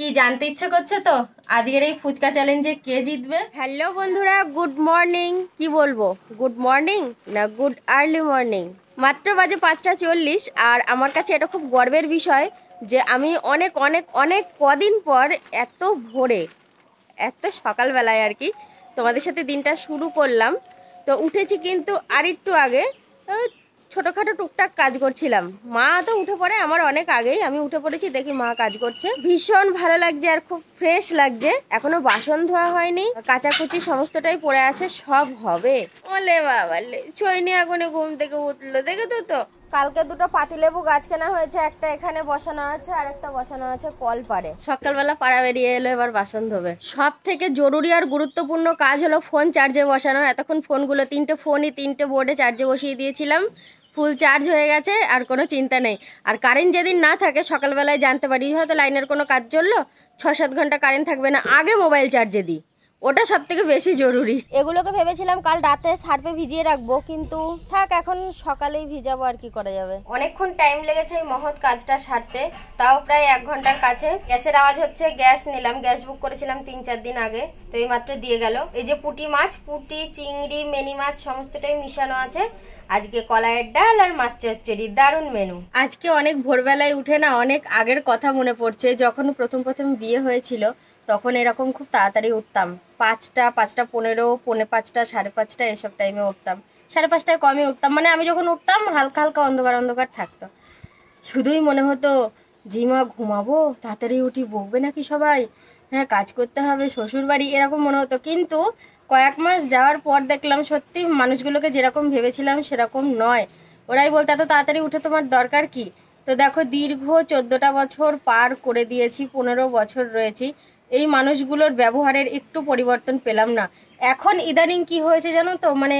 কি জানতে ইচ্ছে করছে তো আজকের এই ফুচকা চ্যালেঞ্জে কে জিতবে হ্যালো বন্ধুরা গুড মর্নিং কি বলবো গুড মর্নিং না গুড আর্লি মর্নিং মাত্র বাজে পাঁচটা চল্লিশ আর আমার কাছে এটা খুব গর্বের বিষয় যে আমি অনেক অনেক অনেক কদিন পর এত ভোরে এত সকালবেলায় আর কি তোমাদের সাথে দিনটা শুরু করলাম তো উঠেছি কিন্তু আর একটু আগে ছোটোখাটো টুকটাক কাজ করছিলাম মা তো উঠে পড়ে আমার অনেক আগেই আমি উঠে পড়েছি দেখি মা কাজ করছে ভীষণ ভালো লাগছে আর খুব ফ্রেশ লাগছে এখনো বাসন ধোয়া হয়নি কাচাকুচি সমস্তটাই পড়ে আছে সব হবে ওলে বাবা ছয়নি আগুনে ঘুম থেকে উঠলো দেখে তো তো কালকে দুটো পাতিলেবু গাছ কেনা হয়েছে একটা এখানে বসানো আছে আর একটা বসানো আছে কল পারে সকালবেলা পাড়া বেরিয়ে এলো এবার বাসন ধোবে সব থেকে জরুরি আর গুরুত্বপূর্ণ কাজ হলো ফোন চার্জে বসানো এতক্ষণ ফোনগুলো তিনটে ফোনই তিনটে বোর্ডে চার্জে বসিয়ে দিয়েছিলাম ফুল চার্জ হয়ে গেছে আর কোনো চিন্তা নেই আর কারেন্ট যেদিন না থাকে সকালবেলায় জানতে পারি হয়তো লাইনের কোনো কাজ চললো ছ সাত ঘন্টা কারেন্ট থাকবে না আগে মোবাইল চার্জে দিই ওটা সব থেকে বেশি জরুরি এগুলোকে ভেবেছিলাম কাল রাতে সার্ফে ভিজিয়ে রাখবো কিন্তু থাক এখন সকালেই ভিজাবো আর কি করা যাবে অনেকক্ষণ টাইম লেগেছে এই মহৎ কাজটা সারতে তাও প্রায় এক ঘন্টার কাছে গ্যাসের আওয়াজ হচ্ছে গ্যাস নিলাম গ্যাস বুক করেছিলাম তিন চার দিন আগে তো এই মাত্র দিয়ে গেল এই যে পুটি মাছ পুটি চিংড়ি মেনি মাছ সমস্তটাই মিশানো আছে আজকে কলাইয়ের ডাল আর মাছ চচ্চড়ি দারুণ মেনু আজকে অনেক ভোরবেলায় উঠে না অনেক আগের কথা মনে পড়ছে যখন প্রথম প্রথম বিয়ে হয়েছিল তখন এরকম খুব তাড়াতাড়ি উঠতাম পাঁচটা পাঁচটা পনেরো পনে পাঁচটা সাড়ে পাঁচটা এসব টাইমে উঠতাম সাড়ে পাঁচটায় কমই উঠতাম মানে আমি যখন উঠতাম হালকা হালকা অন্ধকার অন্ধকার থাকতো শুধুই মনে হতো জিমা ঘুমাবো তাড়াতাড়ি উঠি বকবে নাকি সবাই হ্যাঁ কাজ করতে হবে শ্বশুর বাড়ি এরকম মনে হতো কিন্তু কয়েক মাস যাওয়ার পর দেখলাম সত্যি মানুষগুলোকে যেরকম ভেবেছিলাম সেরকম নয় ওরাই বলতে এত তাড়াতাড়ি উঠে তোমার দরকার কি তো দেখো দীর্ঘ চোদ্দোটা বছর পার করে দিয়েছি পনেরো বছর রয়েছি এই মানুষগুলোর ব্যবহারের একটু পরিবর্তন পেলাম না এখন ইদানিং কি হয়েছে জানো তো মানে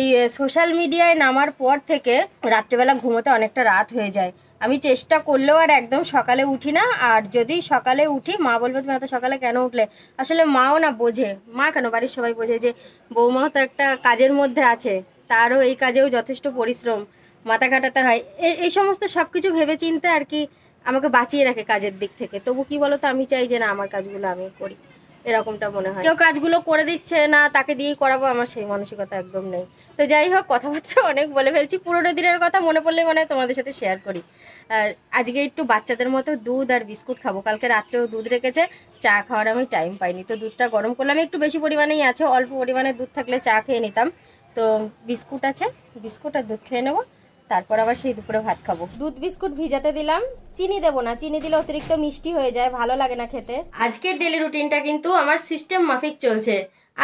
এই সোশ্যাল মিডিয়ায় নামার পর থেকে রাত্রেবেলা ঘুমোতে অনেকটা রাত হয়ে যায় আমি চেষ্টা করলেও আর একদম সকালে উঠি না আর যদি সকালে উঠি মা বলবে তুমি এত সকালে কেন উঠলে আসলে মাও না বোঝে মা কেন বাড়ির সবাই বোঝে যে বৌমাও তো একটা কাজের মধ্যে আছে তারও এই কাজেও যথেষ্ট পরিশ্রম মাথা কাটাতে হয় এই সমস্ত সব কিছু ভেবে চিন্তে আর কি আমাকে বাঁচিয়ে রাখে কাজের দিক থেকে তবু কি বলো তো আমি চাই যে না আমার কাজগুলো আমি করি এরকমটা মনে হয় কেউ কাজগুলো করে দিচ্ছে না তাকে দিয়েই করাবো আমার সেই মানসিকতা একদম নেই তো যাই হোক কথাবার্তা অনেক বলে ফেলছি পুরোনো দিনের কথা মনে পড়লে মনে হয় তোমাদের সাথে শেয়ার করি আজকে একটু বাচ্চাদের মতো দুধ আর বিস্কুট খাবো কালকে রাত্রেও দুধ রেখেছে চা খাওয়ার আমি টাইম পাইনি তো দুধটা গরম করলাম একটু বেশি পরিমাণেই আছে অল্প পরিমাণে দুধ থাকলে চা খেয়ে নিতাম তো বিস্কুট আছে বিস্কুট আর দুধ খেয়ে নেবো তারপর আবার সেই দুপুরে ভাত খাবো দুধ বিস্কুট ভিজাতে দিলাম চিনি দেবো না চিনি দিলে অতিরিক্ত মিষ্টি হয়ে যায় ভালো লাগে না খেতে আজকের ডেলি রুটিনটা কিন্তু আমার সিস্টেম মাফিক চলছে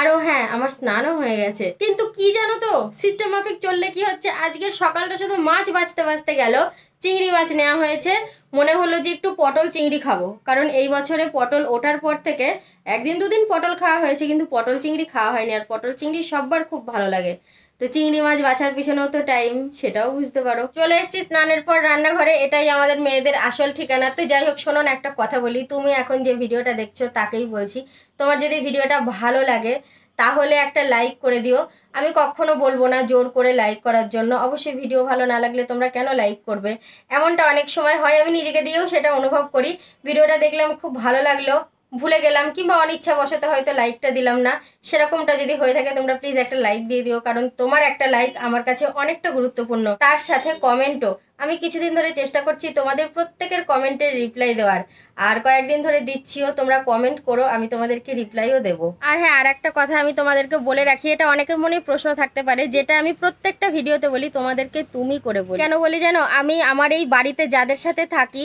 আরও হ্যাঁ আমার স্নানও হয়ে গেছে কিন্তু কি জানো তো সিস্টেম মাফিক চললে কি হচ্ছে আজকের সকালটা শুধু মাছ বাঁচতে বাঁচতে গেল চিংড়ি মাছ নেওয়া হয়েছে মনে হলো যে একটু পটল চিংড়ি খাবো কারণ এই বছরে পটল ওঠার পর থেকে একদিন দুদিন পটল খাওয়া হয়েছে কিন্তু পটল চিংড়ি খাওয়া হয়নি আর পটল চিংড়ি সববার খুব ভালো লাগে তো চিংড়ি মাছ বাছার পিছনেও তো টাইম সেটাও বুঝতে পারো চলে এসছি স্নানের পর রান্নাঘরে এটাই আমাদের মেয়েদের আসল ঠিকানা তো যাই হোক শোনো একটা কথা বলি তুমি এখন যে ভিডিওটা দেখছো তাকেই বলছি তোমার যদি ভিডিওটা ভালো লাগে তাহলে একটা লাইক করে দিও আমি কখনো বলবো না জোর করে লাইক করার জন্য অবশ্যই ভিডিও ভালো না লাগলে তোমরা কেন লাইক করবে এমনটা অনেক সময় হয় আমি নিজেকে দিয়েও সেটা অনুভব করি ভিডিওটা দেখলে আমার খুব ভালো লাগলো ভুলে গেলাম কিংবা অনিচ্ছা বসাতে হয়তো লাইকটা দিলাম না সেরকমটা যদি হয়ে থাকে তোমরা প্লিজ একটা লাইক দিয়ে দিও কারণ তোমার একটা লাইক আমার কাছে অনেকটা গুরুত্বপূর্ণ তার সাথে কমেন্টও আমি কিছুদিন ধরে চেষ্টা করছি তোমাদের প্রত্যেকের কমেন্টের রিপ্লাই দেওয়ার আর কয়েকদিন ধরে দিচ্ছিও তোমরা কমেন্ট করো আমি তোমাদেরকে রিপ্লাইও দেব আর হ্যাঁ আর একটা কথা আমি তোমাদেরকে বলে রাখি এটা অনেকের মনে প্রশ্ন থাকতে পারে যেটা আমি প্রত্যেকটা ভিডিওতে বলি তোমাদেরকে তুমি করে বলি কেন বলি জানো আমি আমার এই বাড়িতে যাদের সাথে থাকি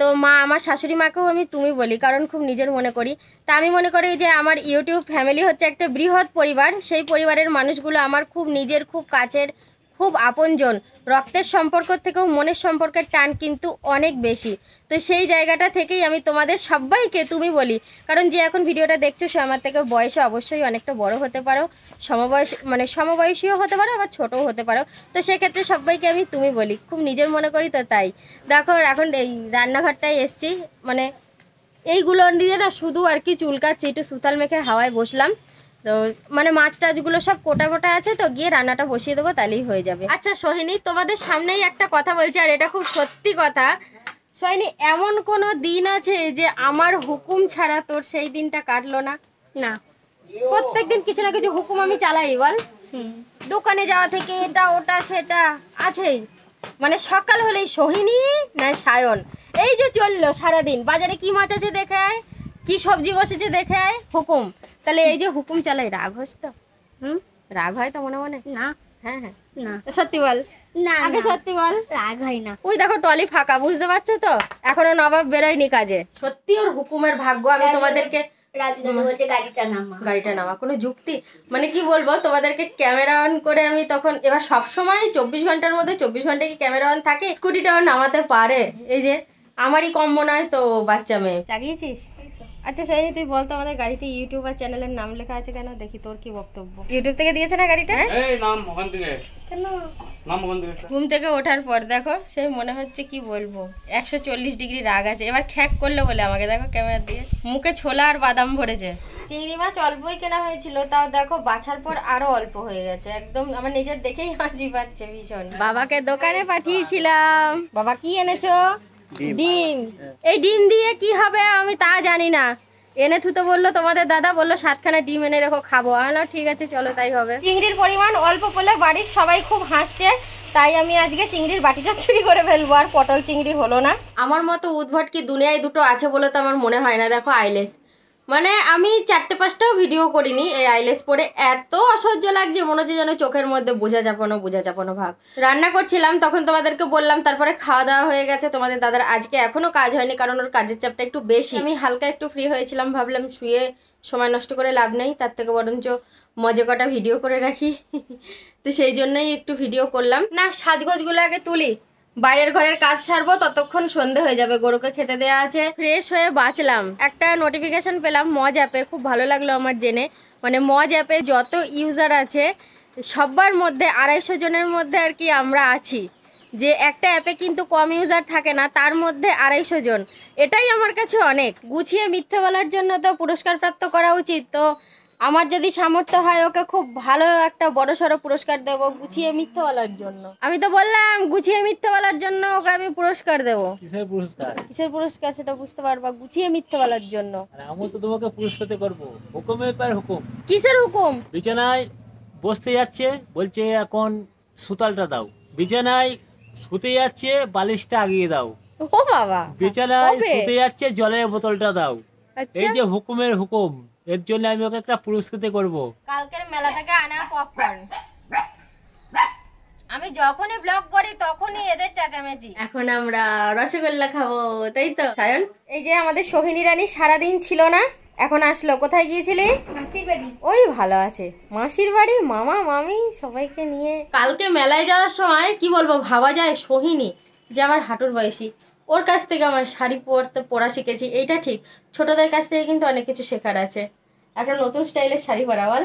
তো মা আমার শাশুড়ি মাকেও আমি তুমি বলি কারণ খুব নিজের মনে করি তা আমি মনে করি যে আমার ইউটিউব ফ্যামিলি হচ্ছে একটা বৃহৎ পরিবার সেই পরিবারের মানুষগুলো আমার খুব নিজের খুব কাছের খুব আপনজন রক্তের সম্পর্ক থেকেও মনের সম্পর্কের টান কিন্তু অনেক বেশি তো সেই জায়গাটা থেকেই আমি তোমাদের সবাইকে তুমি বলি কারণ যে এখন ভিডিওটা দেখছো সে আমার থেকে বয়সে অবশ্যই অনেকটা বড় হতে পারো সমবয়স মানে সমবয়সীও হতে পারো আবার ছোটও হতে পারো তো সেক্ষেত্রে সবাইকে আমি তুমি বলি খুব নিজের মনে করি তো তাই দেখো এখন এই রান্নাঘরটায় এসছি মানে এইগুলো নিয়ে না শুধু আর কি চুলকাচ্ছি একটু সুতাল মেখে হাওয়ায় বসলাম তো মানে মাছ টাছগুলো সব কোটা মোটা আছে তো গিয়ে রান্নাটা বসিয়ে দেবো তাহলেই হয়ে যাবে আচ্ছা সোহিনী তোমাদের সামনেই একটা কথা বলছি আর এটা খুব সত্যি কথা সোহিনী এমন কোনো দিন আছে যে আমার হুকুম ছাড়া তোর সেই দিনটা কাটলো না না প্রত্যেকদিন কিছু না কিছু হুকুম আমি চালাই বল দোকানে যাওয়া থেকে এটা ওটা সেটা আছেই মানে সকাল হলেই সোহিনী না সায়ন এই যে চললো সারাদিন বাজারে কি মাছ আছে দেখায় কি সবজি বসেছে দেখে আয় হুকুম তাহলে এই যে হুকুম চালাই রাগ হস তো হুম রাগ হয় তো মনে মনে না হ্যাঁ হ্যাঁ না সত্যি বল না আগে সত্যি বল হয় দেখো ফাঁকা বুঝতে পারছো তো এখনো বেরোয়নি কাজে সত্যি ওর হুকুমের ভাগ্য আমি তোমাদেরকে গাড়িটা নামা কোনো যুক্তি মানে কি বলবো তোমাদেরকে ক্যামেরা অন করে আমি তখন এবার সবসময় চব্বিশ ঘন্টার মধ্যে চব্বিশ ঘন্টা কি ক্যামেরা অন থাকে স্কুটিটাও নামাতে পারে এই যে আমারই কম মনে হয় তো বাচ্চা মেয়ে চাগিয়েছিস আচ্ছা সৈনী তুই বলতো আমাদের গাড়িতে ইউটিউব আর চ্যানেলের নাম লেখা আছে কেন দেখি তোর কি বক্তব্য ইউটিউব থেকে দিয়েছে না গাড়িটা হ্যাঁ? এই নাম ওখান থেকে কেন নাম ওখান থেকে ঘুম থেকে ওঠার পর দেখো সে মনে হচ্ছে কি বলবো একশো চল্লিশ ডিগ্রি রাগ আছে এবার খ্যাক করলো বলে আমাকে দেখো ক্যামেরা দিয়ে মুখে ছোলা আর বাদাম ভরেছে চিংড়ি মাছ অল্পই কেনা হয়েছিল তাও দেখো বাছার পর আরো অল্প হয়ে গেছে একদম আমার নিজের দেখেই হাসি পাচ্ছে ভীষণ বাবাকে দোকানে পাঠিয়েছিলাম বাবা কি এনেছো ডিম হ্যাঁ। এই ডিম দিয়ে কি হবে আমি তা জানি না এনে থুতো বললো তোমাদের দাদা বললো সাতখানা ডিম এনে রেখো খাবো আমরা ঠিক আছে চলো তাই হবে চিংড়ির পরিমাণ অল্প করলে বাড়ির সবাই খুব হাসছে তাই আমি আজকে চিংড়ির বাটি চচ্চড়ি করে ফেলবো আর পটল চিংড়ি হলো না আমার মতো উদ্ভট কি দুনিয়ায় দুটো আছে বলে তো আমার মনে হয় না দেখো আইলেস মানে আমি চারটে পাঁচটাও ভিডিও করিনি এই আইলেস পরে এত অসহ্য লাগছে মনে হচ্ছে যেন চোখের মধ্যে বোঝা চাপানো বোঝা চাপানো ভাব রান্না করছিলাম তখন তোমাদেরকে বললাম তারপরে খাওয়া দাওয়া হয়ে গেছে তোমাদের দাদার আজকে এখনও কাজ হয়নি কারণ ওর কাজের চাপটা একটু বেশি আমি হালকা একটু ফ্রি হয়েছিলাম ভাবলাম শুয়ে সময় নষ্ট করে লাভ নেই তার থেকে বরঞ্চ মজা কটা ভিডিও করে রাখি তো সেই জন্যই একটু ভিডিও করলাম না সাজগোজগুলো আগে তুলি বাইরের ঘরের কাজ সারবো ততক্ষণ সন্ধে হয়ে যাবে গরুকে খেতে দেওয়া আছে ফ্রেশ হয়ে বাঁচলাম একটা নোটিফিকেশন পেলাম মজ অ্যাপে খুব ভালো লাগলো আমার জেনে মানে মজ অ্যাপে যত ইউজার আছে সবার মধ্যে আড়াইশো জনের মধ্যে আর কি আমরা আছি যে একটা অ্যাপে কিন্তু কম ইউজার থাকে না তার মধ্যে আড়াইশো জন এটাই আমার কাছে অনেক গুছিয়ে মিথ্যে বলার জন্য তো পুরস্কার প্রাপ্ত করা উচিত তো আমার যদি সামর্থ্য হয় ওকে খুব ভালো একটা বড় সড়ো পুরস্কার দেব গুছিয়ে মিথ্যে বলার জন্য আমি তো বললাম গুছিয়ে মিথ্যে বলার জন্য ওকে আমি পুরস্কার দেব কিসের পুরস্কার কিসের পুরস্কার সেটা বুঝতে পারবা গুছিয়ে মিথ্যে বলার জন্য আমি তো তোমাকে পুরস্কৃত করব হুকুমের পার হুকুম কিসের হুকুম বিছানায় বসতে যাচ্ছে বলছে এখন সুতালটা দাও বিছানায় শুতে যাচ্ছে বালিশটা আগিয়ে দাও ও বাবা বিছানায় শুতে যাচ্ছে জলের বোতলটা দাও আচ্ছা। এই যে হুকুমের হুকুম এর জন্য আমি ওকে একটা পুরস্কৃত করব কালকের মেলা থেকে আনা পপকর্ন আমি যখনই ব্লগ করি তখনই এদের চেঁচামেচি এখন আমরা রসগোল্লা খাবো তাই তো সায়ন এই যে আমাদের সোহিনী রানী সারাদিন ছিল না এখন আসলো কোথায় গিয়েছিলি ওই ভালো আছে মাসির বাড়ি মামা মামি সবাইকে নিয়ে কালকে মেলায় যাওয়ার সময় কি বলবো ভাবা যায় সোহিনী যে আমার হাঁটুর বয়সী ওর কাছ থেকে আমার শাড়ি পরতে পরা শিখেছি এইটা ঠিক ছোটদের কাছ থেকে কিন্তু অনেক কিছু শেখার আছে একটা নতুন স্টাইলের শাড়ি পরা বল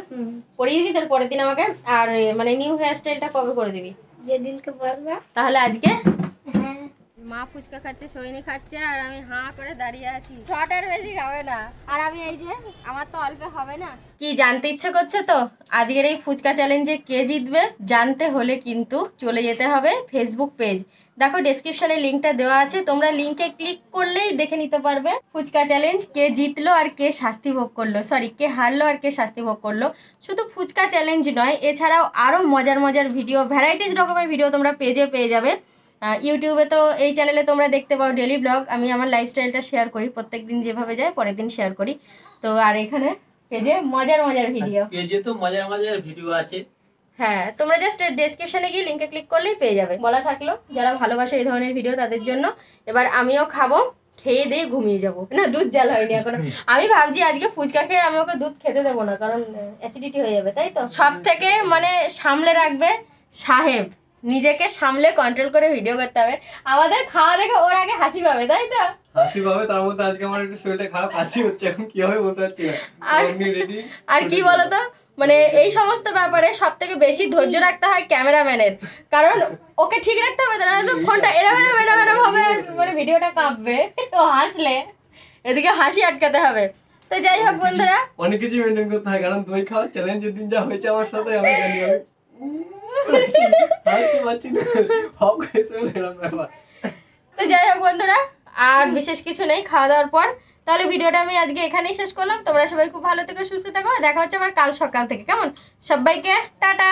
পরিয়ে দিবি তার পরের দিন আমাকে আর মানে নিউ হেয়ার স্টাইলটা কবে করে দিবি যেদিনকে বলবা তাহলে আজকে মা ফুচকা খাচ্ছে সৈনি খাচ্ছে আর আমি হাঁ করে দাঁড়িয়ে আছি ছটার বেশি খাবে না আর আমি এই যে আমার তো অল্প হবে না কি জানতে ইচ্ছে করছে তো আজকের এই ফুচকা চ্যালেঞ্জে কে জিতবে জানতে হলে কিন্তু চলে যেতে হবে ফেসবুক পেজ দেখো ডিসক্রিপশনে লিঙ্কটা দেওয়া আছে তোমরা লিঙ্কে ক্লিক করলেই দেখে নিতে পারবে ফুচকা চ্যালেঞ্জ কে জিতলো আর কে শাস্তি ভোগ করলো সরি কে হারলো আর কে শাস্তি ভোগ করলো শুধু ফুচকা চ্যালেঞ্জ নয় এছাড়াও আরও মজার মজার ভিডিও ভ্যারাইটিস রকমের ভিডিও তোমরা পেজে পেয়ে যাবে ইউটিউবে তো এই চ্যানেলে তোমরা দেখতে পাও ডেলি ব্লগ আমি আমার লাইফস্টাইলটা শেয়ার করি প্রত্যেক দিন যেভাবে যায় পরের দিন শেয়ার করি তো আর এখানে পেজে মজার মজার ভিডিও পেজে তো মজার মজার ভিডিও আছে হ্যাঁ তোমরা জাস্ট ডেসক্রিপশনে গিয়ে লিঙ্কে ক্লিক করলেই পেয়ে যাবে বলা থাকলো যারা ভালোবাসে এই ধরনের ভিডিও তাদের জন্য এবার আমিও খাবো খেয়ে দিয়ে ঘুমিয়ে যাব না দুধ জাল হয়নি এখন আমি ভাবছি আজকে ফুচকা খেয়ে আমি ওকে দুধ খেতে দেবো না কারণ অ্যাসিডিটি হয়ে যাবে তাই তো সব থেকে মানে সামলে রাখবে সাহেব নিজেকে সামলে কন্ট্রোল করে ভিডিও করতে হবে আমাদের খাওয়া দেখে ওর আগে হাসি পাবে তাই তো হাসি পাবে তার মধ্যে আজকে আমার একটু শরীরটা খারাপ হাসি হচ্ছে এখন কি হবে বলতে পারছি না আর কি বলতো মানে এই সমস্ত ব্যাপারে সব থেকে বেশি ধৈর্য রাখতে হয় ক্যামেরাম্যানের কারণ ওকে ঠিক রাখতে হবে তাহলে তো ফোনটা এরম এরম এরম এরম হবে মানে ভিডিওটা কাঁপবে ও হাসলে এদিকে হাসি আটকাতে হবে তো যাই হোক বন্ধুরা অনেক কিছু মেনটেন করতে হয় কারণ দই খাওয়ার চ্যালেঞ্জের দিন যা হয়েছে আমার সাথে আমি জানি তো যাই হোক বন্ধুরা আর বিশেষ কিছু নেই খাওয়া দাওয়ার পর তাহলে ভিডিওটা আমি আজকে এখানেই শেষ করলাম তোমরা সবাই খুব ভালো থেকে সুস্থ থাকো দেখা হচ্ছে আবার কাল সকাল থেকে কেমন সবাইকে টাটা